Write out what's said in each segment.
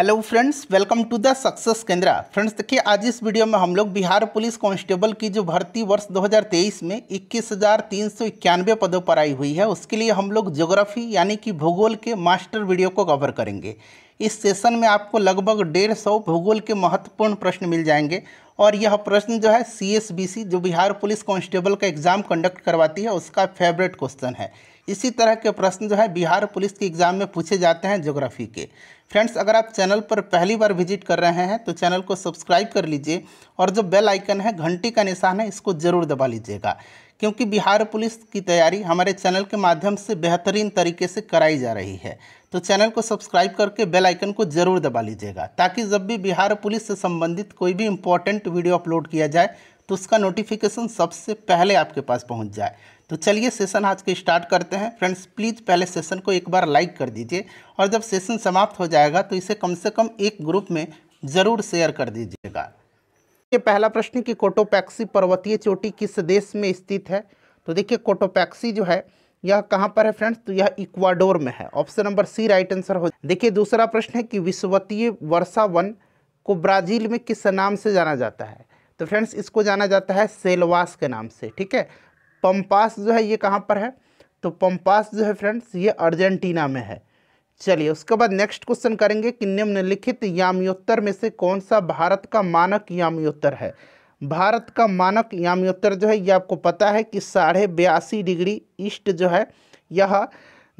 Hello friends welcome to the success Kendra friends देखिए आज इस वीडियो में हम लोग बिहार पुलिस कांस्टेबल की जो भर्ती वर्ष 2023 में इक्कीस पदों पर आई हुई है उसके लिए हम लोग ज्योग्राफी यानी कि भूगोल के मास्टर वीडियो को कवर करेंगे इस सेशन में आपको लगभग डेढ़ सौ भूगोल के महत्वपूर्ण प्रश्न मिल जाएंगे और यह प्रश्न जो है सी जो बिहार पुलिस कांस्टेबल का एग्ज़ाम कंडक्ट करवाती है उसका फेवरेट क्वेश्चन है इसी तरह के प्रश्न जो है बिहार पुलिस के एग्ज़ाम में पूछे जाते हैं ज्योग्राफी के फ्रेंड्स अगर आप चैनल पर पहली बार विजिट कर रहे हैं तो चैनल को सब्सक्राइब कर लीजिए और जो बेल आइकन है घंटी का निशान है इसको ज़रूर दबा लीजिएगा क्योंकि बिहार पुलिस की तैयारी हमारे चैनल के माध्यम से बेहतरीन तरीके से कराई जा रही है तो चैनल को सब्सक्राइब करके बेल आइकन को ज़रूर दबा लीजिएगा ताकि जब भी बिहार पुलिस से संबंधित कोई भी इम्पोर्टेंट वीडियो अपलोड किया जाए तो उसका नोटिफिकेशन सबसे पहले आपके पास पहुँच जाए तो चलिए सेशन आज के स्टार्ट करते हैं फ्रेंड्स प्लीज़ पहले सेशन को एक बार लाइक कर दीजिए और जब सेशन समाप्त हो जाएगा तो इसे कम से कम एक ग्रुप में ज़रूर शेयर कर दीजिएगा ये पहला प्रश्न कि कोटोपैक्सी पर्वतीय चोटी किस देश में स्थित है तो देखिए कोटोपैक्सी जो है यह कहाँ पर है फ्रेंड्स तो यह इक्वाडोर में है option number C right answer हो देखिए दूसरा प्रश्न है कि विश्वतीय वर्षा वन को ब्राज़ील में किस नाम से जाना जाता है तो फ्रेंड्स इसको जाना जाता है सेलवास के नाम से ठीक है पम्पास जो है ये कहाँ पर है तो पम्पास जो है फ्रेंड्स ये अर्जेंटीना में है चलिए उसके बाद नेक्स्ट क्वेश्चन करेंगे कि निम्नलिखित याम्योत्तर में से कौन सा भारत का मानक याम्योत्तर है भारत का मानक याम्योत्तर जो है ये आपको पता है कि साढ़े बयासी डिग्री ईस्ट जो है यह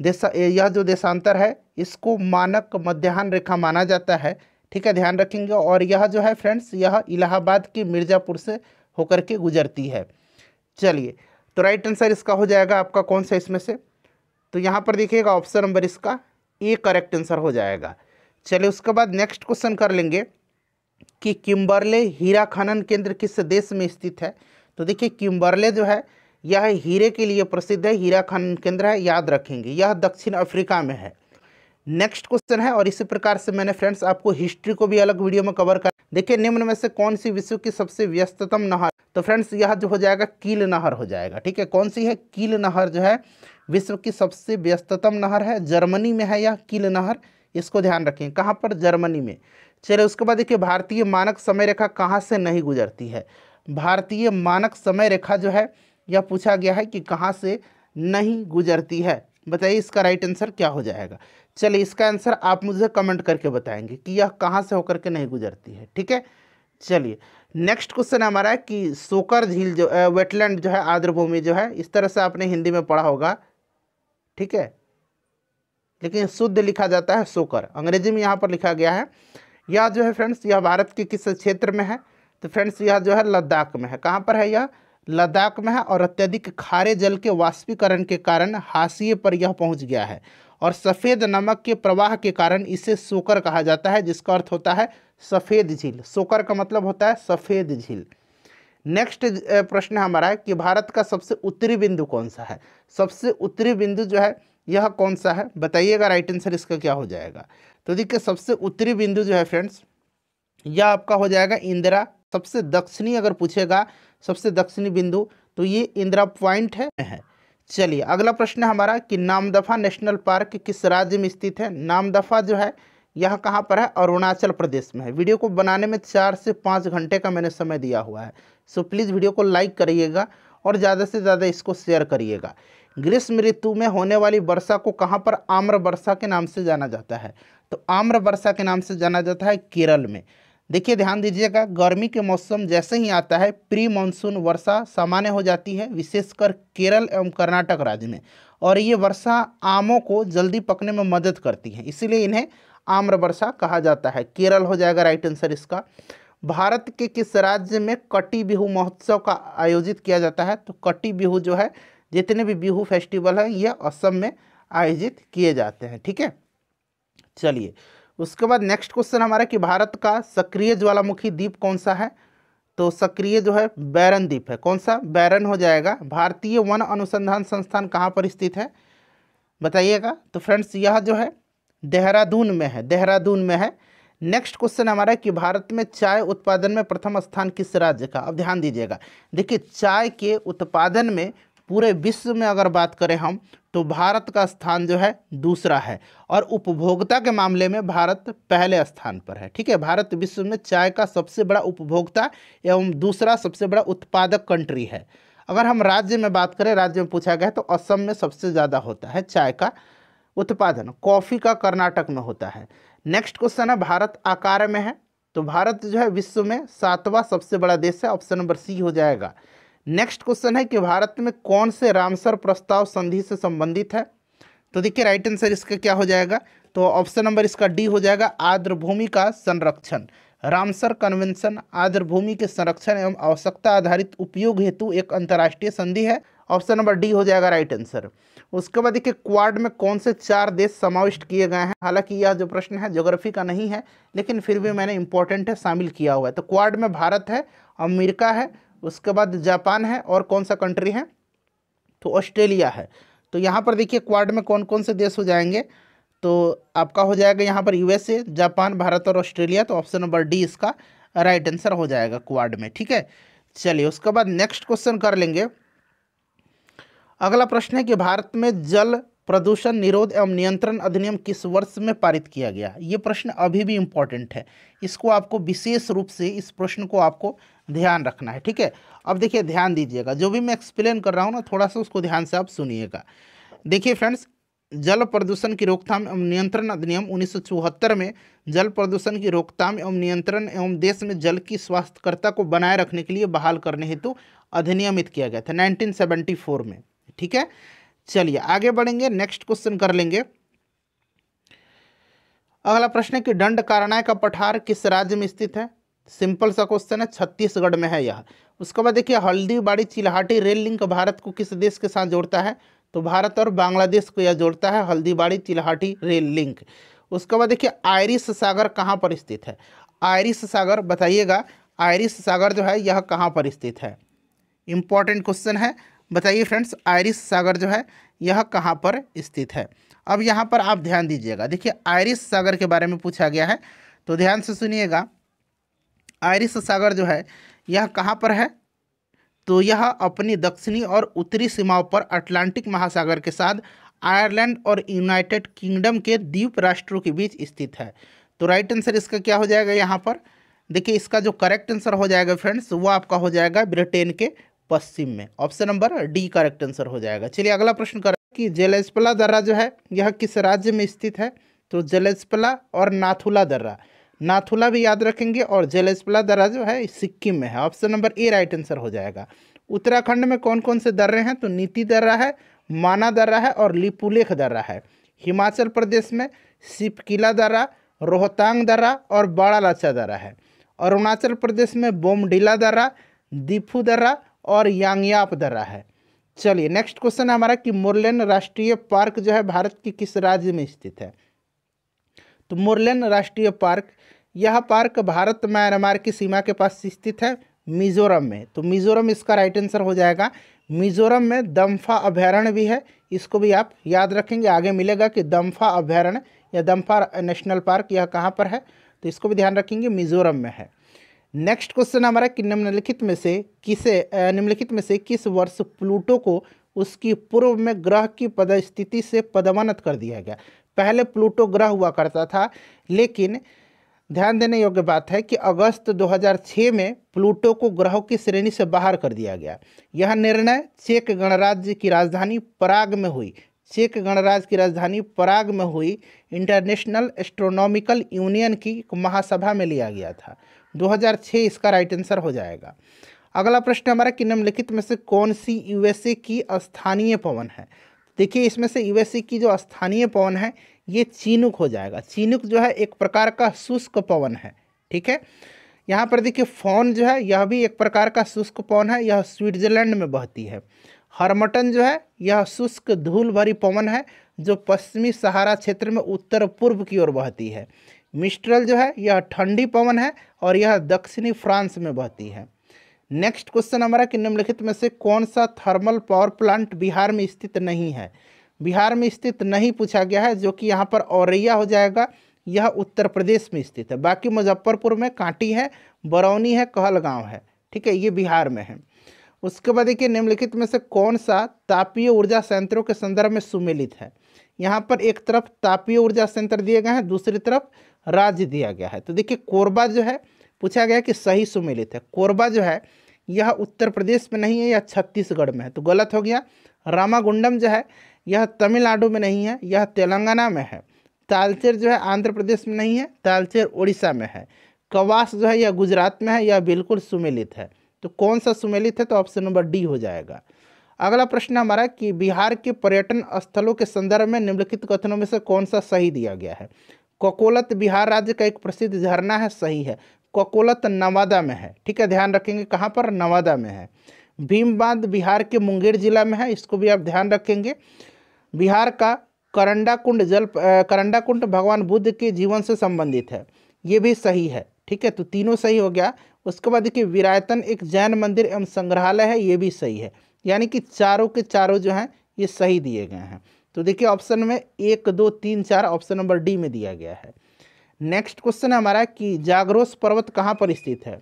देशा यह जो देशांतर है इसको मानक मध्याह्न रेखा माना जाता है ठीक है ध्यान रखेंगे और यह जो है फ्रेंड्स यह इलाहाबाद के मिर्ज़ापुर से होकर के गुजरती है चलिए तो राइट आंसर इसका हो जाएगा आपका कौन सा इसमें से तो यहाँ पर देखिएगा ऑप्शन नंबर इसका ए करेक्ट आंसर हो जाएगा चलिए उसके बाद नेक्स्ट क्वेश्चन कर लेंगे कि किम्बरले हीरा खनन केंद्र किस देश में स्थित है तो देखिए किम्बरले जो है यह हीरे के लिए प्रसिद्ध है हीरा खनन केंद्र है याद रखेंगे यह दक्षिण अफ्रीका में है नेक्स्ट क्वेश्चन है और इसी प्रकार से मैंने फ्रेंड्स आपको हिस्ट्री को भी अलग वीडियो में कवर कर देखिए निम्न में से कौन सी विश्व की सबसे व्यस्ततम नहर तो फ्रेंड्स यह जो हो जाएगा कील नहर हो जाएगा ठीक है कौन सी है कील नहर जो है विश्व की सबसे व्यस्ततम नहर है जर्मनी में है यह कील नहर इसको ध्यान रखें कहाँ पर जर्मनी में चलिए उसके बाद देखिए भारतीय मानक समय रेखा कहाँ से नहीं गुजरती है भारतीय मानक समय रेखा जो है यह पूछा गया है कि कहाँ से नहीं गुजरती है बताइए इसका राइट आंसर क्या हो जाएगा चलिए इसका आंसर आप मुझे कमेंट करके बताएंगे कि यह कहाँ से होकर के नहीं गुजरती है ठीक है चलिए नेक्स्ट क्वेश्चन हमारा है कि सोकर झील जो वेटलैंड जो है आर्द्रभूमि जो है इस तरह से आपने हिंदी में पढ़ा होगा ठीक है लेकिन शुद्ध लिखा जाता है सोकर अंग्रेजी में यहाँ पर लिखा गया है यह जो है फ्रेंड्स यह भारत के किस क्षेत्र में है तो फ्रेंड्स यह जो है लद्दाख में है कहाँ पर है यह लद्दाख में है और अत्यधिक खारे जल के वाष्पीकरण के कारण हाशिए पर यह पहुंच गया है और सफ़ेद नमक के प्रवाह के कारण इसे सोकर कहा जाता है जिसका अर्थ होता है सफ़ेद झील सोकर का मतलब होता है सफ़ेद झील नेक्स्ट प्रश्न हमारा है कि भारत का सबसे उत्तरी बिंदु कौन सा है सबसे उत्तरी बिंदु जो है यह कौन सा है बताइएगा राइट आंसर इसका क्या हो जाएगा तो देखिए सबसे उत्तरी बिंदु जो है फ्रेंड्स यह आपका हो जाएगा इंदिरा सबसे दक्षिणी अगर पूछेगा सबसे दक्षिणी बिंदु तो ये इंदिरा पॉइंट है, है। चलिए अगला प्रश्न है हमारा कि नामदफा नेशनल पार्क किस राज्य में स्थित है नामदफा जो है यह कहाँ पर है अरुणाचल प्रदेश में है वीडियो को बनाने में चार से पाँच घंटे का मैंने समय दिया हुआ है सो प्लीज़ वीडियो को लाइक करिएगा और ज़्यादा से ज़्यादा इसको शेयर करिएगा ग्रीष्म ऋतु में होने वाली वर्षा को कहाँ पर आम्र वर्षा के नाम से जाना जाता है तो आम्र वर्षा के नाम से जाना जाता है केरल में देखिए ध्यान दीजिएगा गर्मी के मौसम जैसे ही आता है प्री मानसून वर्षा सामान्य हो जाती है विशेषकर केरल एवं कर्नाटक राज्य में और ये वर्षा आमों को जल्दी पकने में मदद करती है इसीलिए इन्हें आम्र वर्षा कहा जाता है केरल हो जाएगा राइट आंसर इसका भारत के किस राज्य में कटी बिहू महोत्सव का आयोजित किया जाता है तो कटी बिहू जो है जितने भी बिहू फेस्टिवल हैं ये असम में आयोजित किए जाते हैं ठीक है चलिए उसके बाद नेक्स्ट क्वेश्चन हमारा कि भारत का सक्रिय ज्वालामुखी द्वीप कौन सा है तो सक्रिय जो है बैरन द्वीप है कौन सा बैरन हो जाएगा भारतीय वन अनुसंधान संस्थान कहाँ पर स्थित है बताइएगा तो फ्रेंड्स यह जो है देहरादून में है देहरादून में है नेक्स्ट क्वेश्चन हमारा है कि भारत में चाय उत्पादन में प्रथम स्थान किस राज्य का अब ध्यान दीजिएगा देखिए चाय के उत्पादन में पूरे विश्व में अगर बात करें हम तो भारत का स्थान जो है दूसरा है और उपभोक्ता के मामले में भारत पहले स्थान पर है ठीक है भारत विश्व में चाय का सबसे बड़ा उपभोक्ता एवं दूसरा सबसे बड़ा उत्पादक कंट्री है अगर हम राज्य में बात करें राज्य में पूछा गया तो असम में सबसे ज़्यादा होता है चाय का उत्पादन कॉफ़ी का कर्नाटक में होता है नेक्स्ट क्वेश्चन है भारत आकार में है तो भारत जो है विश्व में सातवां सबसे बड़ा देश है ऑप्शन नंबर सी हो जाएगा नेक्स्ट क्वेश्चन है कि भारत में कौन से रामसर प्रस्ताव संधि से संबंधित है तो देखिए राइट आंसर इसका क्या हो जाएगा तो ऑप्शन नंबर इसका डी हो जाएगा भूमि का संरक्षण रामसर कन्वेंशन भूमि के संरक्षण एवं आवश्यकता आधारित उपयोग हेतु एक अंतर्राष्ट्रीय संधि है ऑप्शन नंबर डी हो जाएगा राइट आंसर उसके बाद देखिए क्वाड में कौन से चार देश समाविष्ट किए गए हैं हालांकि यह जो प्रश्न है ज्योग्राफी का नहीं है लेकिन फिर भी मैंने इंपॉर्टेंट है शामिल किया हुआ है तो क्वाड में भारत है अमेरिका है उसके बाद जापान है और कौन सा कंट्री है तो ऑस्ट्रेलिया है तो यहाँ पर देखिए क्वाड में कौन कौन से देश हो जाएंगे तो आपका हो जाएगा यहाँ पर यूएसए जापान भारत और ऑस्ट्रेलिया तो ऑप्शन नंबर डी इसका राइट आंसर हो जाएगा क्वाड में ठीक है चलिए उसके बाद नेक्स्ट क्वेश्चन कर लेंगे अगला प्रश्न है कि भारत में जल प्रदूषण निरोध एवं नियंत्रण अधिनियम किस वर्ष में पारित किया गया ये प्रश्न अभी भी इम्पॉर्टेंट है इसको आपको विशेष रूप से इस प्रश्न को आपको ध्यान रखना है ठीक है अब देखिए ध्यान दीजिएगा जो भी मैं एक्सप्लेन कर रहा हूँ ना थोड़ा सा उसको ध्यान से आप सुनिएगा देखिए फ्रेंड्स जल प्रदूषण की रोकथाम एवं नियंत्रण अधिनियम उन्नीस में जल प्रदूषण की रोकथाम एवं नियंत्रण एवं देश में जल की स्वास्थ्यकर्ता को बनाए रखने के लिए बहाल करने हेतु अधिनियमित किया गया था नाइनटीन में ठीक है चलिए आगे बढ़ेंगे नेक्स्ट क्वेश्चन कर लेंगे अगला प्रश्न है कि दंड कारणा का पठार किस राज्य में स्थित है सिंपल सा क्वेश्चन है छत्तीसगढ़ में है यह उसके बाद देखिए हल्दीबाड़ी चिल्हाटी रेल लिंक भारत को किस देश के साथ जोड़ता है तो भारत और बांग्लादेश को यह जोड़ता है हल्दीबाड़ी चिल्हाटी रेल लिंक उसके बाद देखिए आयरिस सागर कहाँ पर स्थित है आयरिस सागर बताइएगा आयरिस सागर जो है यह कहाँ पर स्थित है इम्पॉर्टेंट क्वेश्चन है बताइए फ्रेंड्स आयरिस सागर जो है यह कहाँ पर स्थित है अब यहाँ पर आप ध्यान दीजिएगा देखिए आयरिस सागर के बारे में पूछा गया है तो ध्यान से सुनिएगा आयरिस सागर जो है यह कहाँ पर है तो यह अपनी दक्षिणी और उत्तरी सीमाओं पर अटलांटिक महासागर के साथ आयरलैंड और यूनाइटेड किंगडम के द्वीप राष्ट्रों के बीच स्थित है तो राइट आंसर इसका क्या हो जाएगा यहाँ पर देखिए इसका जो करेक्ट आंसर हो जाएगा फ्रेंड्स वो आपका हो जाएगा ब्रिटेन के पश्चिम में option number D correct answer हो जाएगा चलिए अगला प्रश्न कर कि जलेसपला दर्रा जो है यह किस राज्य में स्थित है तो जलेसपला और नाथुला दर्रा नाथुला भी याद रखेंगे और जलेसपला दर्रा जो है सिक्किम में है option number A right answer हो जाएगा उत्तराखंड में कौन कौन से दर्रे हैं तो नीति दर्रा है माना दर्रा है और लिपुलेख दर्रा है हिमाचल प्रदेश में सिपकिला दर्रा रोहतांग दर्रा और बाड़ा लाचा दर्रा है अरुणाचल प्रदेश में बोमडीला दर्रा दीफू दर्रा और यांगयाप दर्रा है चलिए नेक्स्ट क्वेश्चन है हमारा कि मुरलेन राष्ट्रीय पार्क जो है भारत के किस राज्य में स्थित है तो मुरलेन राष्ट्रीय पार्क यह पार्क भारत म्यांमार की सीमा के पास स्थित है मिजोरम में तो मिजोरम इसका राइट आंसर हो जाएगा मिजोरम में दम्फा अभ्यारण्य भी है इसको भी आप याद रखेंगे आगे मिलेगा कि दम्फा अभ्यारण्य या दम्फा नेशनल पार्क यह कहाँ पर है तो इसको भी ध्यान रखेंगे मिजोरम में है नेक्स्ट क्वेश्चन हमारा कि निम्नलिखित में से किसे निम्नलिखित में से किस वर्ष प्लूटो को उसकी पूर्व में ग्रह की पदस्थिति से पदमानत कर दिया गया पहले प्लूटो ग्रह हुआ करता था लेकिन ध्यान देने योग्य बात है कि अगस्त 2006 में प्लूटो को ग्रहों की श्रेणी से बाहर कर दिया गया यह निर्णय चेक गणराज्य की राजधानी पराग में हुई चेक गणराज्य की राजधानी पराग में हुई इंटरनेशनल एस्ट्रोनॉमिकल यूनियन की महासभा में लिया गया था 2006 इसका राइट आंसर हो जाएगा अगला प्रश्न हमारा कि निम्नलिखित में से कौन सी यूएसए की स्थानीय पवन है देखिए इसमें से यूएसए की जो स्थानीय पवन है ये चीनुक हो जाएगा चीनुक जो है एक प्रकार का शुष्क पवन है ठीक है यहाँ पर देखिए फोन जो है यह भी एक प्रकार का शुष्क पवन है यह स्विट्जरलैंड में बहती है हरमटन जो है यह शुष्क धूल भरी पवन है जो पश्चिमी सहारा क्षेत्र में उत्तर पूर्व की ओर बहती है मिस्ट्रल जो है यह ठंडी पवन है और यह दक्षिणी फ्रांस में बहती है नेक्स्ट क्वेश्चन हमारा कि निम्नलिखित में से कौन सा थर्मल पावर प्लांट बिहार में स्थित नहीं है बिहार में स्थित नहीं पूछा गया है जो कि यहाँ पर औरैया हो जाएगा यह उत्तर प्रदेश में स्थित है बाकी मुजफ्फरपुर में कांटी है बरौनी है कहलगांव है ठीक है ये बिहार में है उसके बाद देखिए निम्नलिखित में से कौन सा तापीय ऊर्जा संयंत्रों के संदर्भ में सुमिलित है यहाँ पर एक तरफ तापीय ऊर्जा संयंत्र दिए गए हैं दूसरी तरफ राज्य दिया गया है तो देखिए कोरबा जो है पूछा गया कि सही सुमेलित है कोरबा जो है यह उत्तर प्रदेश में नहीं है यह छत्तीसगढ़ में है तो गलत हो गया रामागुंडम जो है यह तमिलनाडु में नहीं है यह तेलंगाना में है तालचेर जो है आंध्र प्रदेश में नहीं है तालचेर उड़ीसा में है कवास जो है यह गुजरात में है यह बिल्कुल सुमेलित है तो कौन सा सुमेलित है तो ऑप्शन नंबर डी हो जाएगा अगला प्रश्न हमारा कि बिहार के पर्यटन स्थलों के संदर्भ में निम्नलिखित कथनों में से कौन सा सही दिया गया है कोकोलत बिहार राज्य का एक प्रसिद्ध झरना है सही है कोकोलत नवादा में है ठीक है ध्यान रखेंगे कहाँ पर नवादा में है भीम बांध बिहार के मुंगेर जिला में है इसको भी आप ध्यान रखेंगे बिहार का करंडा कुंड जल करंडा कुंड भगवान बुद्ध के जीवन से संबंधित है ये भी सही है ठीक है तो तीनों सही हो गया उसके बाद देखिए विरायतन एक जैन मंदिर एवं संग्रहालय है ये भी सही है यानी कि चारों के चारों जो हैं ये सही दिए गए हैं तो देखिए ऑप्शन में एक दो तीन चार ऑप्शन नंबर डी में दिया गया है नेक्स्ट क्वेश्चन है हमारा कि जागरोस पर्वत कहाँ पर स्थित है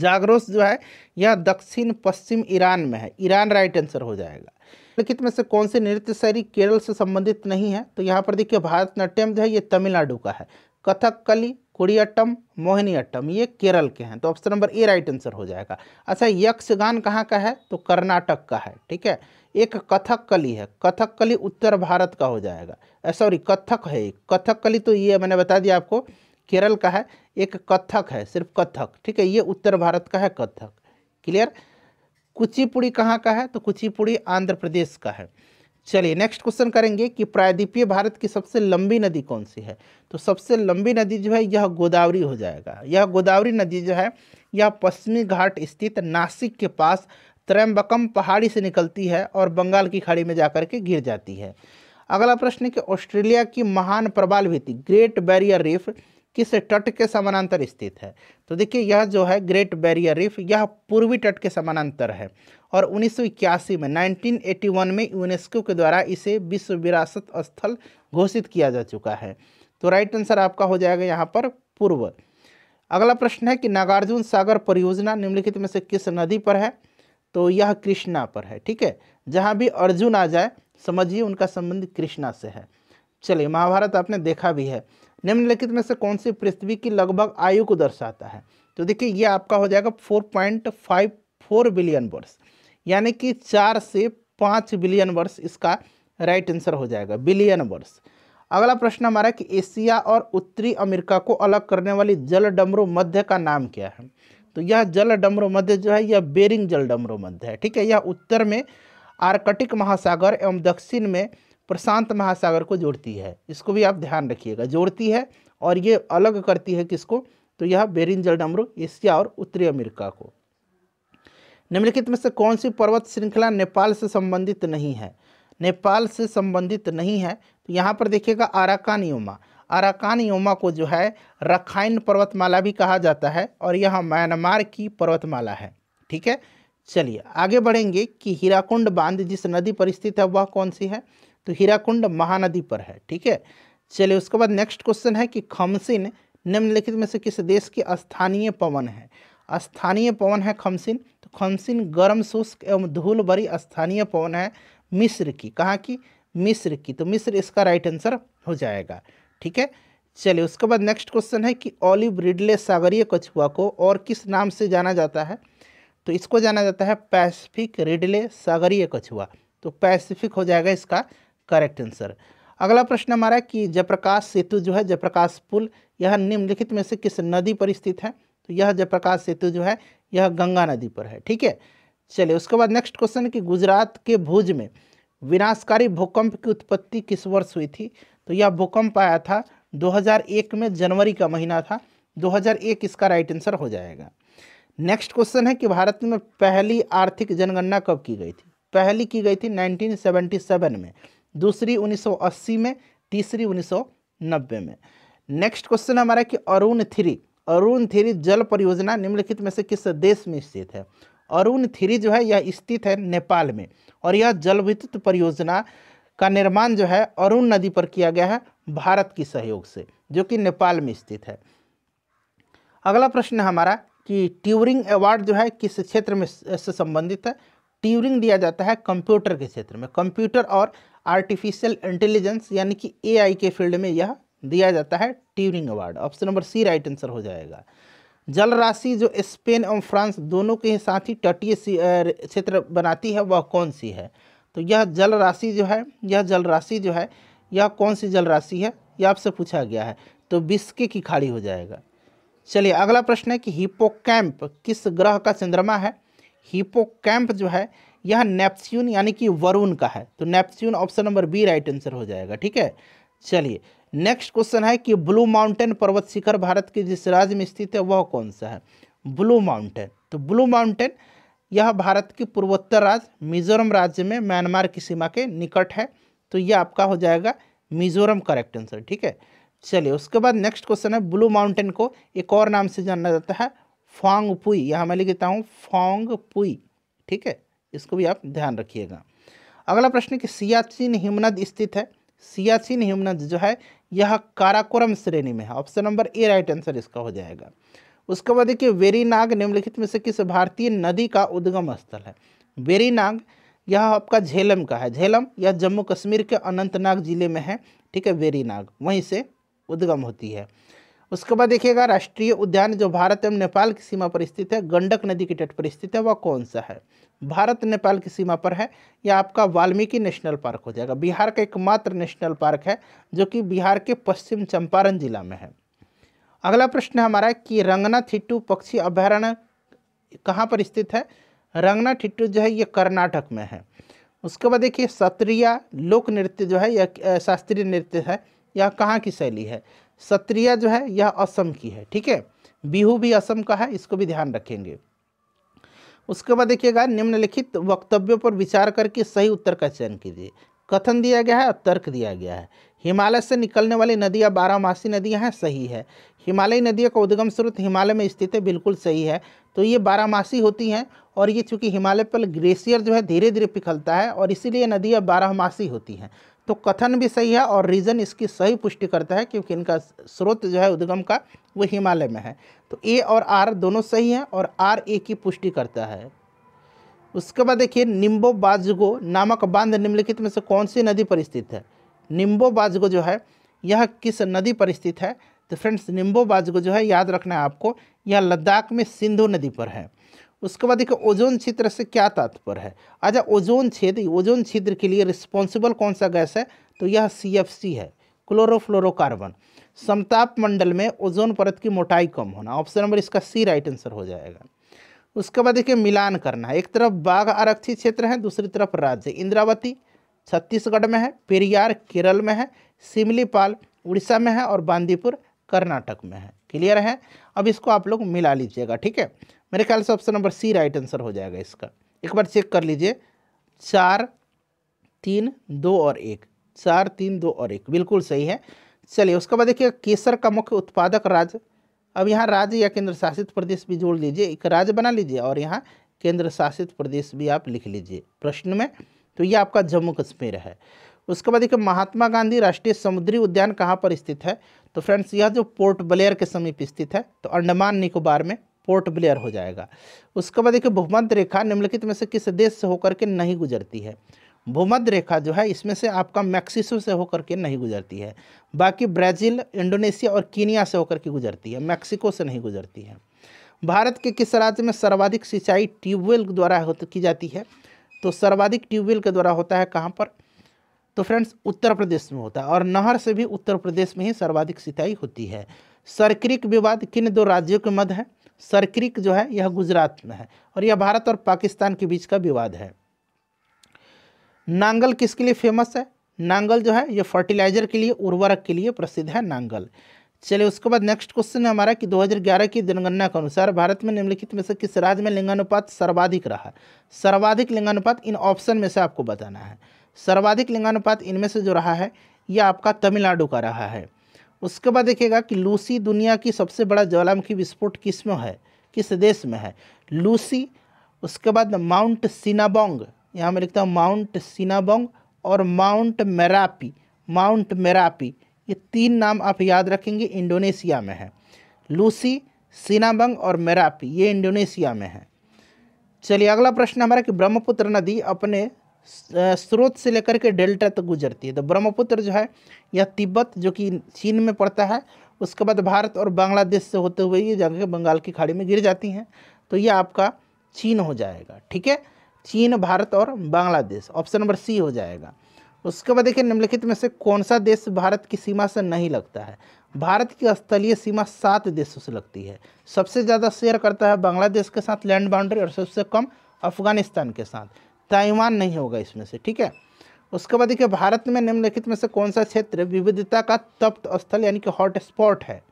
जागरोस जो है यह दक्षिण पश्चिम ईरान में है ईरान राइट आंसर हो जाएगा लिखित में से कौन से नृत्य शैली केरल से संबंधित नहीं है तो यहाँ पर देखिए भारत नाट्यम जो है ये तमिलनाडु का है कथकली कुड़ियाट्टम मोहिनीअट्टम ये केरल के हैं तो option number A right answer हो जाएगा अच्छा यक्षगान कहाँ का है तो कर्नाटक का है ठीक है एक कथकली है कथकली उत्तर भारत का हो जाएगा सॉरी कथक है कथकली तो ये मैंने बता दिया आपको केरल का है एक कथक है सिर्फ कथक ठीक है ये उत्तर भारत का है कथक क्लियर कुचिपुड़ी कहाँ का है तो कुचिपुड़ी आंध्र प्रदेश का है चलिए नेक्स्ट क्वेश्चन करेंगे कि प्रायद्वीपीय भारत की सबसे लंबी नदी कौन सी है तो सबसे लंबी नदी जो है यह गोदावरी हो जाएगा यह गोदावरी नदी जो है यह पश्चिमी घाट स्थित नासिक के पास त्रयम्बकम पहाड़ी से निकलती है और बंगाल की खाड़ी में जाकर के गिर जाती है अगला प्रश्न है कि ऑस्ट्रेलिया की महान प्रबाल भीति ग्रेट बैरियर रीफ किस तट के समानांतर स्थित है तो देखिए यह जो है ग्रेट बैरियर रीफ यह पूर्वी तट के समानांतर है और उन्नीस में 1981 में यूनेस्को के द्वारा इसे विश्व विरासत स्थल घोषित किया जा चुका है तो राइट आंसर आपका हो जाएगा यहाँ पर पूर्व अगला प्रश्न है कि नागार्जुन सागर परियोजना निम्नलिखित में से किस नदी पर है तो यह कृष्णा पर है ठीक है जहाँ भी अर्जुन आ जाए समझिए उनका संबंध कृष्णा से है चलिए महाभारत आपने देखा भी है निम्नलिखित में से कौन सी पृथ्वी की लगभग आयु को दर्शाता है तो देखिए ये आपका हो जाएगा 4.54 बिलियन वर्ष यानी कि चार से पाँच बिलियन वर्ष इसका राइट आंसर हो जाएगा बिलियन वर्ष अगला प्रश्न हमारा कि एशिया और उत्तरी अमेरिका को अलग करने वाली जल डमरू मध्य का नाम क्या है तो यह जल डमरो मध्य जो है यह बेरिंग जल डमरो मध्य है ठीक है यह उत्तर में आर्कटिक महासागर एवं दक्षिण में प्रशांत महासागर को जोड़ती है इसको भी आप ध्यान रखिएगा जोड़ती है और ये अलग करती है किसको तो यह बेरिंग जल डमरू एशिया और उत्तरी अमेरिका को निम्नलिखित में से कौन सी पर्वत श्रृंखला नेपाल से संबंधित नहीं है नेपाल से संबंधित नहीं है तो यहाँ पर देखिएगा आराकानियोमा अराकान योमा को जो है रखाइन पर्वतमाला भी कहा जाता है और यह म्यांमार की पर्वतमाला है ठीक है चलिए आगे बढ़ेंगे कि हीराकुंड बांध जिस नदी पर स्थित है वह कौन सी है तो हीराकुंड महानदी पर है ठीक है चलिए उसके बाद नेक्स्ट क्वेश्चन है कि खमसिन निम्नलिखित में से किस देश के स्थानीय पवन है स्थानीय पवन है खमसिन तो खमसिन गर्म शुष्क एवं धूल भरी स्थानीय पवन है मिस्र की कहाँ की मिस्र की तो मिस्र इसका राइट आंसर हो जाएगा ठीक है चलिए उसके बाद नेक्स्ट क्वेश्चन है कि ऑलिव रिडले सागरीय कछुआ को और किस नाम से जाना जाता है तो इसको जाना जाता है पैसिफिक रिडले सागरीय कछुआ तो पैसिफिक हो जाएगा इसका करेक्ट आंसर अगला प्रश्न हमारा कि जयप्रकाश सेतु जो है जयप्रकाश पुल यह निम्नलिखित में से किस नदी पर स्थित है तो यह जयप्रकाश सेतु जो है यह गंगा नदी पर है ठीक है चलिए उसके बाद नेक्स्ट क्वेश्चन कि गुजरात के भुज में विनाशकारी भूकंप की उत्पत्ति किस वर्ष हुई थी तो यह भूकंप आया था 2001 में जनवरी का महीना था 2001 इसका राइट आंसर हो जाएगा नेक्स्ट क्वेश्चन है कि भारत में पहली आर्थिक जनगणना कब की गई थी पहली की गई थी 1977 में दूसरी 1980 में तीसरी 1990 में नेक्स्ट क्वेश्चन हमारा कि अरुण थ्री अरुण थिरी जल परियोजना निम्नलिखित में से किस देश में स्थित है अरुण थ्री जो है यह स्थित है नेपाल में और यह जल विद्युत परियोजना का निर्माण जो है अरुण नदी पर किया गया है भारत की सहयोग से जो कि नेपाल में स्थित है अगला प्रश्न है हमारा कि ट्यूरिंग अवार्ड जो है किस क्षेत्र में से संबंधित है ट्यूरिंग दिया जाता है कंप्यूटर के क्षेत्र में कंप्यूटर और आर्टिफिशियल इंटेलिजेंस यानी कि एआई के फील्ड में यह दिया जाता है Turing award option number C right answer हो जाएगा जल राशि जो स्पेन और फ्रांस दोनों के साथ ही तटीय क्षेत्र बनाती है वह कौन सी है तो यह जल राशि जो है यह जल राशि जो है यह कौन सी जल राशि है यह आपसे पूछा गया है तो बिस्के की खाड़ी हो जाएगा चलिए अगला प्रश्न है कि हिपोकैम्प किस ग्रह का चंद्रमा है हिपोकैम्प जो है यह नेप्च्यून यानी कि वरुण का है तो Neptune option number B right answer हो जाएगा ठीक है चलिए नेक्स्ट क्वेश्चन है कि ब्लू माउंटेन पर्वत शिखर भारत के जिस राज्य में स्थित है वह कौन सा है ब्लू माउंटेन तो ब्लू माउंटेन यह भारत की पूर्वोत्तर राज्य मिजोरम राज्य में म्यांमार की सीमा के निकट है तो यह आपका हो जाएगा मिजोरम करेक्ट आंसर ठीक है चलिए उसके बाद नेक्स्ट क्वेश्चन है ब्लू माउंटेन को एक और नाम से जाना जाता है फोंग पुई यहाँ मैं लिख देता हूँ फोंग पुई ठीक है इसको भी आप ध्यान रखिएगा अगला प्रश्न कि सियाचिन हिमनद स्थित है सियाचिन हिमनद जो है यह काराकोरम श्रेणी में है option number A right answer इसका हो जाएगा उसके बाद देखिए वेरीनाग निम्नलिखित में से किस भारतीय नदी का उद्गम स्थल है वेरीनाग यह आपका झेलम का है झेलम यह जम्मू कश्मीर के अनंतनाग जिले में है ठीक है वेरीनाग वहीं से उद्गम होती है उसके बाद देखिएगा राष्ट्रीय उद्यान जो भारत एवं नेपाल की सीमा पर स्थित है गंडक नदी के तट पर स्थित है वह कौन सा है भारत नेपाल की सीमा पर है यह आपका वाल्मीकि नेशनल पार्क हो जाएगा बिहार का एकमात्र नेशनल पार्क है जो कि बिहार के पश्चिम चंपारण जिला में है अगला प्रश्न हमारा कि रंगना थिट्टू पक्षी अभ्यारण्य कहाँ पर स्थित है रंगना थिट्टू जो है ये कर्नाटक में है उसके बाद देखिए सत्रिया लोक नृत्य जो है यह शास्त्रीय नृत्य है यह कहाँ की शैली है सत्रिया जो है यह असम की है ठीक है बिहू भी असम का है इसको भी ध्यान रखेंगे उसके बाद देखिएगा निम्नलिखित वक्तव्यों पर विचार करके सही उत्तर का चयन कीजिए कथन दिया गया है और तर्क दिया गया है हिमालय से निकलने वाली नदियाँ बारामासी नदियाँ हैं सही है हिमालयी नदियों का उद्गम स्रोत हिमालय में स्थित है बिल्कुल सही है तो ये बारामासी होती हैं और ये चूँकि हिमालय पर ग्लेशियर जो है धीरे धीरे पिघलता है और इसीलिए नदियाँ बारहमासी होती हैं तो कथन भी सही है और रीज़न इसकी सही पुष्टि करता है क्योंकि इनका स्रोत जो है उद्गम का वो हिमालय में है तो ए और आर दोनों सही हैं और आर ए की पुष्टि करता है उसके बाद देखिए निम्बो बाजगो नामक बांध निम्नलिखित में से कौन सी नदी पर स्थित है निम्बो बाजगो जो है यह किस नदी पर स्थित है तो फ्रेंड्स निम्बो बाजगो जो है याद रखना है आपको यह लद्दाख में सिंधु नदी पर है उसके बाद देखिए ओजोन क्षेत्र से क्या तात्पर्य है अच्छा ओजोन छेद ओजोन छिद्र के लिए रिस्पॉन्सिबल कौन सा गैस है तो यह सी है क्लोरोफ्लोरोकार्बन समताप मंडल में ओजोन परत की मोटाई कम होना ऑप्शन नंबर इसका सी राइट आंसर हो जाएगा उसके बाद देखिए मिलान करना है एक तरफ बाघ आरक्षित क्षेत्र है दूसरी तरफ राज्य इंद्रावती छत्तीसगढ़ में है पेरियार केरल में है सिमलीपाल उड़ीसा में है और बांदीपुर कर्नाटक में है क्लियर है अब इसको आप लोग मिला लीजिएगा ठीक है मेरे ख्याल से option number C right answer हो जाएगा इसका एक बार चेक कर लीजिए चार तीन दो और एक चार तीन दो और एक बिल्कुल सही है चलिए उसके बाद देखिए केसर का मुख्य उत्पादक राज्य अब यहाँ राज्य या केंद्र शासित प्रदेश भी जोड़ लीजिए एक राज्य बना लीजिए और यहाँ केंद्र शासित प्रदेश भी आप लिख लीजिए प्रश्न में तो ये आपका जम्मू कश्मीर है उसके बाद देखिए महात्मा गांधी राष्ट्रीय समुद्री उद्यान कहाँ पर स्थित है तो फ्रेंड्स यह जो पोर्ट ब्लेयर के समीप स्थित है तो अंडमान निकोबार में पोर्ट ब्लेयर हो जाएगा उसके बाद देखिए भूमध्य रेखा निम्नलिखित में से किस देश से होकर के नहीं गुजरती है भूमध्य रेखा जो है इसमें से आपका मैक्सिसो से होकर के नहीं गुजरती है बाकी ब्राज़ील इंडोनेशिया और कीनिया से होकर के गुजरती है मैक्सिको से नहीं गुजरती है भारत के किस राज्य में सर्वाधिक सिंचाई ट्यूबवेल द्वारा की जाती है तो सर्वाधिक ट्यूबवेल के द्वारा होता है कहाँ पर तो फ्रेंड्स उत्तर प्रदेश में होता है और नहर से भी उत्तर प्रदेश में ही सर्वाधिक सिंचाई होती है सरक्रिक विवाद किन दो राज्यों के मध्य है सरक्रिक जो है यह गुजरात में है और यह भारत और पाकिस्तान के बीच का विवाद है नांगल किसके लिए फेमस है नांगल जो है ये फर्टिलाइजर के लिए उर्वरक के लिए प्रसिद्ध है नांगल चलिए उसके बाद नेक्स्ट क्वेश्चन है हमारा कि 2011 की जनगणना के अनुसार भारत में निम्नलिखित में से किस राज्य में लिंगानुपात सर्वाधिक रहा सर्वाधिक लिंगानुपात इन ऑप्शन में से आपको बताना है सर्वाधिक लिंगानुपात इनमें से जो रहा है यह आपका तमिलनाडु का रहा है उसके बाद देखिएगा कि लूसी दुनिया की सबसे बड़ा ज्वालामुखी विस्फोट किस में है किस देश में है लूसी उसके बाद माउंट सिनाबोंग यहाँ मैं लिखता हूँ माउंट सिनाबोंग और माउंट मेरापी माउंट मेरापी ये तीन नाम आप याद रखेंगे इंडोनेशिया में है लूसी सिनाबंग और मेरापी ये इंडोनेशिया में है चलिए अगला प्रश्न हमारा कि ब्रह्मपुत्र नदी अपने स्रोत से लेकर के डेल्टा तक तो गुजरती है तो ब्रह्मपुत्र जो है यह तिब्बत जो कि चीन में पड़ता है उसके बाद भारत और बांग्लादेश से होते हुए ये जगह बंगाल की खाड़ी में गिर जाती हैं तो ये आपका चीन हो जाएगा ठीक है चीन भारत और बांग्लादेश ऑप्शन नंबर सी हो जाएगा उसके बाद देखिए निम्नलिखित में से कौन सा देश भारत की सीमा से नहीं लगता है भारत की स्थलीय सीमा सात देशों से लगती है सबसे ज़्यादा शेयर करता है बांग्लादेश के साथ लैंड बाउंड्री और सबसे कम अफगानिस्तान के साथ ताइवान नहीं होगा इसमें से ठीक है उसके बाद देखिए भारत में निम्नलिखित में से कौन सा क्षेत्र विविधता का तप्त स्थल यानी कि हॉटस्पॉट है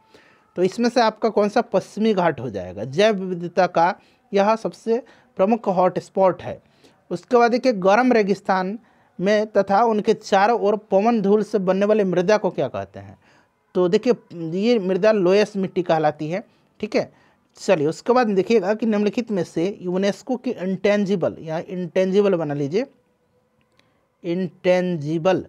तो इसमें से आपका कौन सा पश्चिमी घाट हो जाएगा जैव विविधता का यह सबसे प्रमुख हॉटस्पॉट है उसके बाद देखिए गर्म रेगिस्तान में तथा उनके चारों ओर पवन धूल से बनने वाले मृदा को क्या कहते हैं तो देखिए ये मृदा लोयस मिट्टी कहलाती है ठीक है चलिए उसके बाद देखिएगा कि निम्नलिखित में से यूनेस्को की इंटेंजिबल या इंटेंजिबल बना लीजिए इंटेंजिबल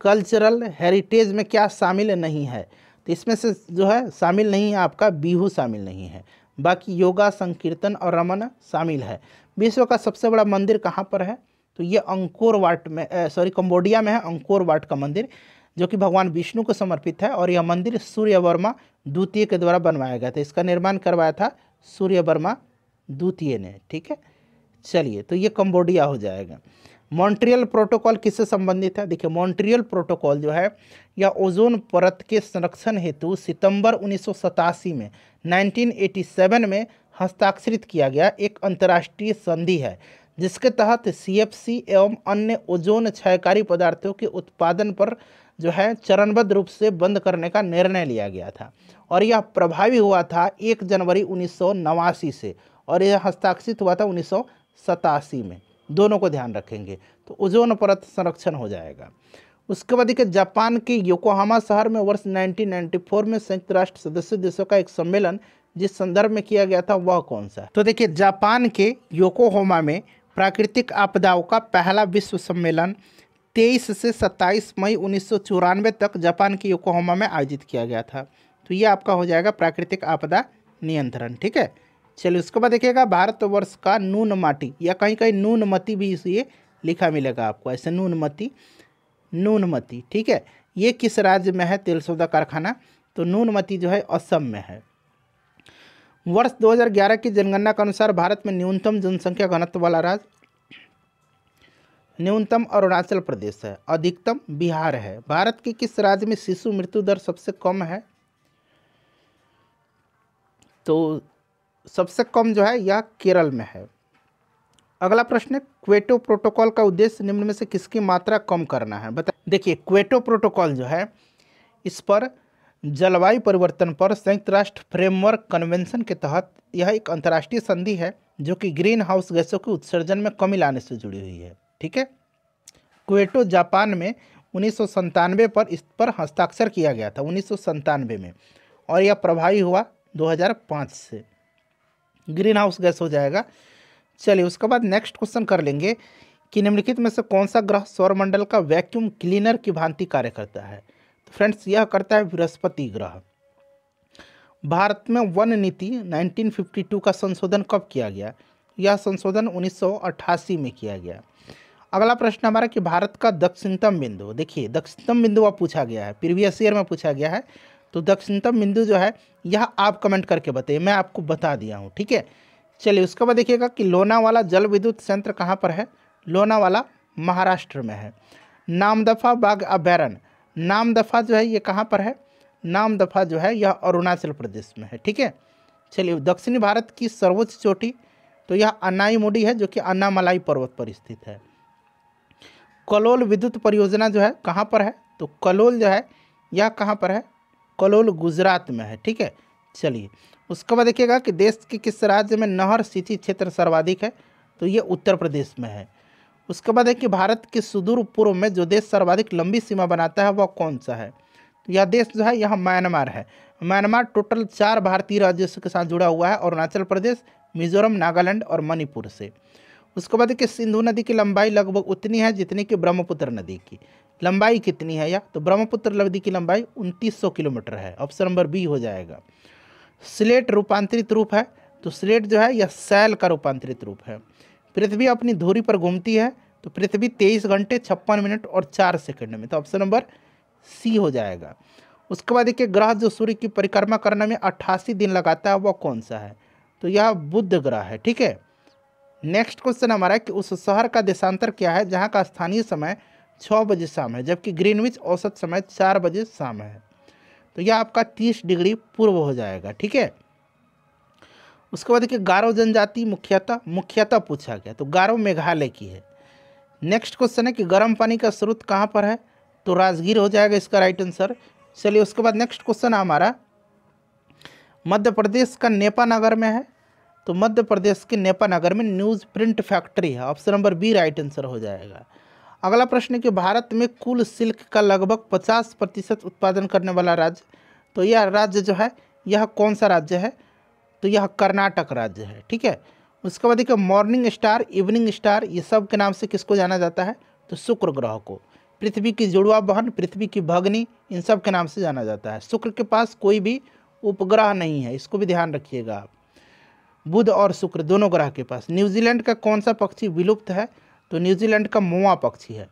कल्चरल हेरिटेज में क्या शामिल नहीं है तो इसमें से जो है शामिल नहीं है आपका बीहू शामिल नहीं है बाकी योगा संकीर्तन और रमन शामिल है विश्व का सबसे बड़ा मंदिर कहाँ पर है तो ये अंकोर वाट में सॉरी कम्बोडिया में है अंकोर वाट का मंदिर जो कि भगवान विष्णु को समर्पित है और यह मंदिर सूर्य वर्मा द्वितीय के द्वारा बनवाया गया था इसका निर्माण करवाया था सूर्य वर्मा द्वितीय ने ठीक है चलिए तो ये कम्बोडिया हो जाएगा मॉन्ट्रियल प्रोटोकॉल किससे संबंधित है देखिए मॉन्ट्रियल प्रोटोकॉल जो है या ओजोन परत के संरक्षण हेतु सितंबर उन्नीस में 1987 में हस्ताक्षरित किया गया एक अंतर्राष्ट्रीय संधि है जिसके तहत सी एवं अन्य ओजोन क्षयकारी पदार्थों के उत्पादन पर जो है चरणबद्ध रूप से बंद करने का निर्णय लिया गया था और यह प्रभावी हुआ था एक जनवरी उन्नीस से और यह हस्ताक्षरित हुआ था उन्नीस में दोनों को ध्यान रखेंगे तो ओजोन परत संरक्षण हो जाएगा उसके बाद देखिए जापान के योकोहामा शहर में वर्ष 1994 में संयुक्त राष्ट्र सदस्य देशों का एक सम्मेलन जिस संदर्भ में किया गया था वह कौन सा तो देखिए जापान के योकोहोमा में प्राकृतिक आपदाओं का पहला विश्व सम्मेलन 23 से 27 मई उन्नीस तक जापान के योकोहोमा में आयोजित किया गया था तो ये आपका हो जाएगा प्राकृतिक आपदा नियंत्रण ठीक है चलिए उसके बाद देखिएगा भारतवर्ष का नून माटी या कहीं कहीं नूनमती भी इसे लिखा मिलेगा आपको ऐसे नूनमती नूनमती ठीक है ये किस राज्य में है तेल सौदा कारखाना तो नूनमती जो है असम में है वर्ष 2011 की जनगणना के अनुसार भारत में न्यूनतम जनसंख्या घनत्व वाला राज्य न्यूनतम अरुणाचल प्रदेश है अधिकतम बिहार है भारत के किस राज्य में शिशु मृत्यु दर सबसे कम है तो सबसे कम जो है यह केरल में है अगला प्रश्न है क्वेटो प्रोटोकॉल का उद्देश्य निम्न में से किसकी मात्रा कम करना है बता देखिए क्वेटो प्रोटोकॉल जो है इस पर जलवायु परिवर्तन पर संयुक्त राष्ट्र फ्रेमवर्क कन्वेंशन के तहत यह एक अंतर्राष्ट्रीय संधि है जो कि ग्रीन हाउस गैसों के उत्सर्जन में कमी लाने से जुड़ी हुई है ठीक है क्वेटो जापान में उन्नीस पर इस पर हस्ताक्षर किया गया था उन्नीस में और यह प्रभावी हुआ दो से ग्रीन हाउस गैस हो जाएगा चलिए उसके बाद नेक्स्ट क्वेश्चन कर लेंगे कि निम्नलिखित में से कौन सा ग्रह सौरमंडल का वैक्यूम क्लीनर की भांति कार्य करता है तो फ्रेंड्स यह करता है बृहस्पति ग्रह भारत में वन नीति 1952 का संशोधन कब किया गया यह संशोधन 1988 में किया गया अगला प्रश्न हमारा कि भारत का दक्षिणतम बिंदु देखिए दक्षिणतम बिंदु अब पूछा गया है प्रीवियस ईयर में पूछा गया है तो दक्षिणतम बिंदु जो है यह आप कमेंट करके बताइए मैं आपको बता दिया हूँ ठीक है चलिए उसके बाद देखिएगा कि लोनावाला जल विद्युत संयंत्र कहाँ पर है लोनावाला महाराष्ट्र में है नामदफा बाघ अभ्यारण्य नामदफा जो है ये कहाँ पर है नामदफा जो है यह अरुणाचल प्रदेश में है ठीक है चलिए दक्षिणी भारत की सर्वोच्च चोटी तो यह मुडी है जो कि अन्नामलाई पर्वत पर स्थित है कलोल विद्युत परियोजना जो है कहाँ पर है तो कलोल जो है यह कहाँ पर है कलोल गुजरात में है ठीक है चलिए उसके बाद देखिएगा कि देश के किस राज्य में नहर सिंची क्षेत्र सर्वाधिक है तो ये उत्तर प्रदेश में है उसके बाद देखिए भारत के सुदूर पूर्व में जो देश सर्वाधिक लंबी सीमा बनाता है वह कौन सा है तो यह देश जो है यह म्यांमार है म्यांमार टोटल चार भारतीय राज्यों के साथ जुड़ा हुआ है अरुणाचल प्रदेश मिजोरम नागालैंड और मणिपुर से उसके बाद देखिए सिंधु नदी की लंबाई लगभग उतनी है जितनी कि ब्रह्मपुत्र नदी की लंबाई कितनी है या तो ब्रह्मपुत्र नदी की लंबाई 2900 किलोमीटर है ऑप्शन नंबर बी हो जाएगा स्लेट रूपांतरित रूप है तो स्लेट जो है यह सैल का रूपांतरित रूप है पृथ्वी अपनी धूरी पर घूमती है तो पृथ्वी तेईस घंटे छप्पन मिनट और चार सेकंड में तो ऑप्शन नंबर सी हो जाएगा उसके बाद देखिए ग्रह जो सूर्य की परिक्रमा करने में अट्ठासी दिन लगाता है वह कौन सा है तो यह बुद्ध ग्रह है ठीक है नेक्स्ट क्वेश्चन हमारा कि उस शहर का देशांतर क्या है जहाँ का स्थानीय समय छः बजे शाम है जबकि ग्रीनविच औसत समय चार बजे शाम है तो यह आपका तीस डिग्री पूर्व हो जाएगा ठीक है उसके बाद देखिए गारो जनजाति मुख्यतः मुख्यतः पूछा गया तो गारो मेघालय की है नेक्स्ट क्वेश्चन है कि गर्म पानी का स्रोत कहाँ पर है तो राजगीर हो जाएगा इसका राइट आंसर चलिए उसके बाद नेक्स्ट क्वेश्चन है हमारा मध्य प्रदेश का नेपा नगर में है तो मध्य प्रदेश के नेपा नगर में न्यूज़ प्रिंट फैक्ट्री है option number B right answer हो जाएगा अगला प्रश्न है कि भारत में कुल सिल्क का लगभग पचास प्रतिशत उत्पादन करने वाला राज्य तो यह राज्य जो है यह कौन सा राज्य है तो यह कर्नाटक राज्य है ठीक है उसके बाद देखिए मॉर्निंग स्टार इवनिंग स्टार ये सब के नाम से किसको जाना जाता है तो शुक्र ग्रह को पृथ्वी की जुड़वा बहन पृथ्वी की भगनी इन सब के नाम से जाना जाता है शुक्र के पास कोई भी उपग्रह नहीं है इसको भी ध्यान रखिएगा आप बुध और शुक्र दोनों ग्रह के पास न्यूजीलैंड का कौन सा पक्षी विलुप्त है तो न्यूजीलैंड का मोआ पक्षी है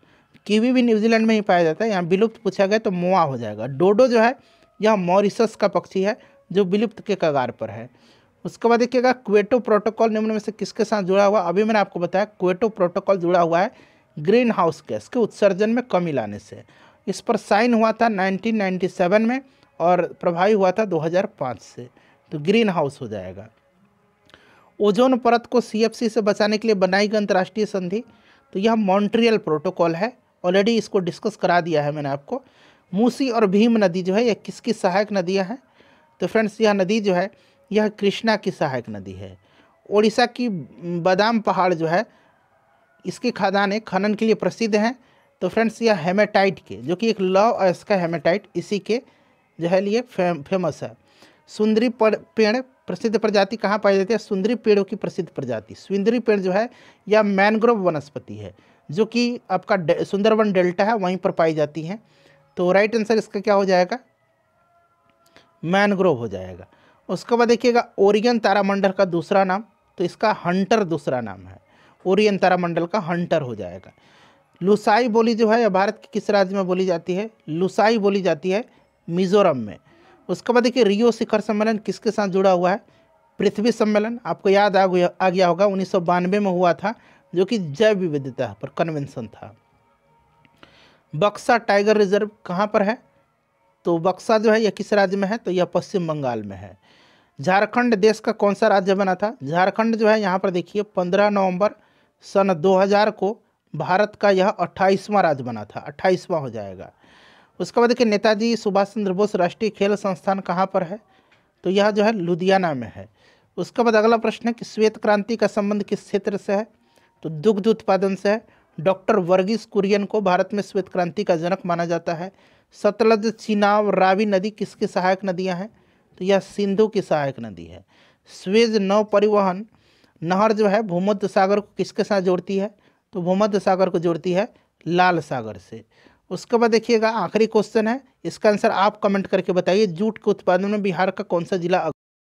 कीवी भी न्यूजीलैंड में ही पाया जाता है यहाँ विलुप्त पूछा गया तो मोआ हो जाएगा डोडो जो है यह मॉरिसस का पक्षी है जो विलुप्त के कगार पर है उसके बाद देखिएगा क्वेटो प्रोटोकॉल निम्न में से किसके साथ जुड़ा हुआ अभी मैंने आपको बताया क्वेटो प्रोटोकॉल जुड़ा हुआ है ग्रीन हाउस गैस के उत्सर्जन में कमी लाने से इस पर साइन हुआ था 1997 में और प्रभावी हुआ था 2005 से तो ग्रीन हाउस हो जाएगा ओजोन परत को सीएफसी से बचाने के लिए बनाई गई अंतर्राष्ट्रीय संधि तो यह मॉन्ट्रियल प्रोटोकॉल है ऑलरेडी इसको डिस्कस करा दिया है मैंने आपको मूसी और भीम नदी जो है यह किसकी सहायक नदियाँ हैं तो फ्रेंड्स यह नदी जो है यह कृष्णा की सहायक नदी है ओडिशा की बादाम पहाड़ जो है इसकी खदानें खनन के लिए प्रसिद्ध हैं तो फ्रेंड्स यह हेमेटाइट के जो कि एक लव अयस्का हेमेटाइट इसी के जो है लिए फेमस है सुंदरी पेड़ प्रसिद्ध प्रजाति कहाँ पाई जाती है सुंदरी पेड़ों की प्रसिद्ध प्रजाति सुंदरी पेड़ जो है यह मैनग्रोव वनस्पति है जो कि आपका डे, सुंदरवन डेल्टा है वहीं पर पाई जाती हैं तो राइट आंसर इसका क्या हो जाएगा मैनग्रोव हो जाएगा उसके बाद देखिएगा ओरियन तारामंडल का दूसरा नाम तो इसका हंटर दूसरा नाम है ओरियन तारामंडल का हंटर हो जाएगा लुसाई बोली जो है भारत के किस राज्य में बोली जाती है लुसाई बोली जाती है मिजोरम में उसके बाद देखिए रियो शिखर सम्मेलन किसके साथ जुड़ा हुआ है पृथ्वी सम्मेलन आपको याद आ गया आ गया होगा उन्नीस में हुआ था जो कि जैव विविधता पर कन्वेंशन था बक्सा टाइगर रिजर्व कहाँ पर है तो बक्सा जो है यह किस राज्य में है तो यह पश्चिम बंगाल में है झारखंड देश का कौन सा राज्य बना था झारखंड जो है यहाँ पर देखिए 15 नवंबर सन 2000 को भारत का यह अट्ठाईसवां राज्य बना था अट्ठाईसवां हो जाएगा उसके बाद देखिए नेताजी सुभाष चंद्र बोस राष्ट्रीय खेल संस्थान कहाँ पर है तो यह जो है लुधियाना में है उसके बाद अगला प्रश्न है कि श्वेत क्रांति का संबंध किस क्षेत्र से है तो दुग्ध उत्पादन से है डॉक्टर वर्गीस कुरियन को भारत में श्वेत क्रांति का जनक माना जाता है सतलज चिनाव रावी नदी किसकी सहायक नदियाँ हैं तो यह सिंधु की सहायक नदी है स्वेज नव परिवहन नहर जो है भूमध्य सागर को किसके साथ जोड़ती है तो भूमध्य सागर को जोड़ती है लाल सागर से उसके बाद देखिएगा आखिरी क्वेश्चन है इसका आंसर आप कमेंट करके बताइए जूट के उत्पादन में बिहार का कौन सा जिला